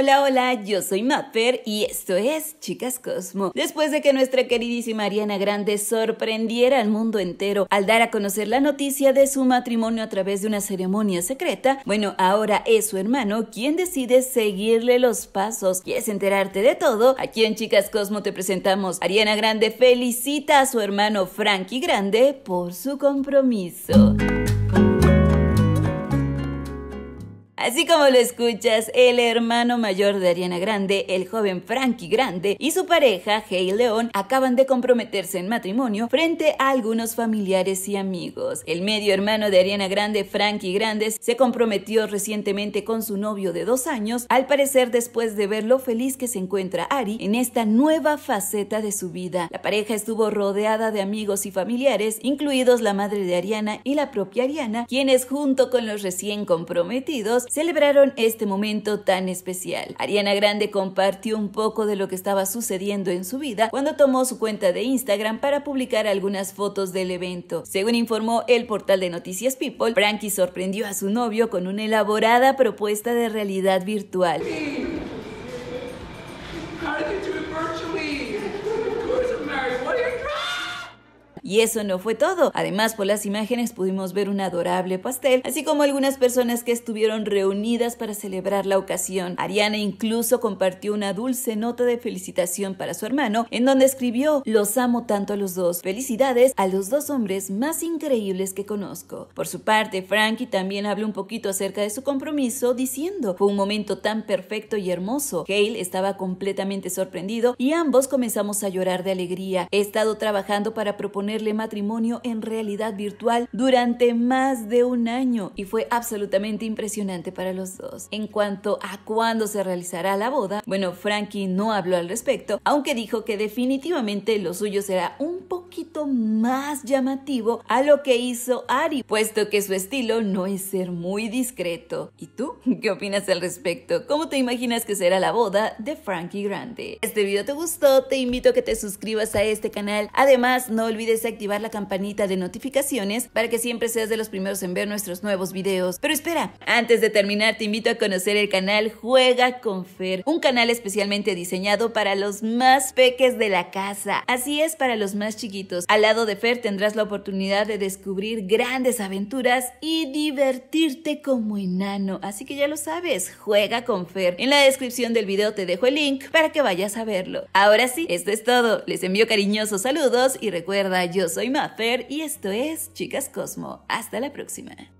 Hola, hola, yo soy Mapper y esto es Chicas Cosmo. Después de que nuestra queridísima Ariana Grande sorprendiera al mundo entero al dar a conocer la noticia de su matrimonio a través de una ceremonia secreta, bueno, ahora es su hermano quien decide seguirle los pasos. es enterarte de todo? Aquí en Chicas Cosmo te presentamos. Ariana Grande felicita a su hermano Frankie Grande por su compromiso. Así como lo escuchas, el hermano mayor de Ariana Grande, el joven Frankie Grande y su pareja, Hey León, acaban de comprometerse en matrimonio frente a algunos familiares y amigos. El medio hermano de Ariana Grande, Frankie Grande, se comprometió recientemente con su novio de dos años, al parecer después de ver lo feliz que se encuentra Ari en esta nueva faceta de su vida. La pareja estuvo rodeada de amigos y familiares, incluidos la madre de Ariana y la propia Ariana, quienes junto con los recién comprometidos se celebraron este momento tan especial. Ariana Grande compartió un poco de lo que estaba sucediendo en su vida cuando tomó su cuenta de Instagram para publicar algunas fotos del evento. Según informó el portal de noticias People, Frankie sorprendió a su novio con una elaborada propuesta de realidad virtual. Y eso no fue todo. Además, por las imágenes pudimos ver un adorable pastel, así como algunas personas que estuvieron reunidas para celebrar la ocasión. Ariana incluso compartió una dulce nota de felicitación para su hermano, en donde escribió, los amo tanto a los dos, felicidades a los dos hombres más increíbles que conozco. Por su parte, Frankie también habló un poquito acerca de su compromiso, diciendo, fue un momento tan perfecto y hermoso. Hale estaba completamente sorprendido y ambos comenzamos a llorar de alegría. He estado trabajando para proponer proponerle matrimonio en realidad virtual durante más de un año y fue absolutamente impresionante para los dos. En cuanto a cuándo se realizará la boda, bueno, Frankie no habló al respecto, aunque dijo que definitivamente lo suyo será un poquito más llamativo a lo que hizo Ari, puesto que su estilo no es ser muy discreto. ¿Y tú? ¿Qué opinas al respecto? ¿Cómo te imaginas que será la boda de Frankie Grande? Este video te gustó, te invito a que te suscribas a este canal. Además, no olvides activar la campanita de notificaciones para que siempre seas de los primeros en ver nuestros nuevos videos. Pero espera, antes de terminar te invito a conocer el canal Juega con Fer, un canal especialmente diseñado para los más peques de la casa. Así es, para los más chiquitos. Al lado de Fer tendrás la oportunidad de descubrir grandes aventuras y divertirte como enano. Así que ya lo sabes, juega con Fer. En la descripción del video te dejo el link para que vayas a verlo. Ahora sí, esto es todo. Les envío cariñosos saludos y recuerda, yo soy Mafer y esto es Chicas Cosmo. Hasta la próxima.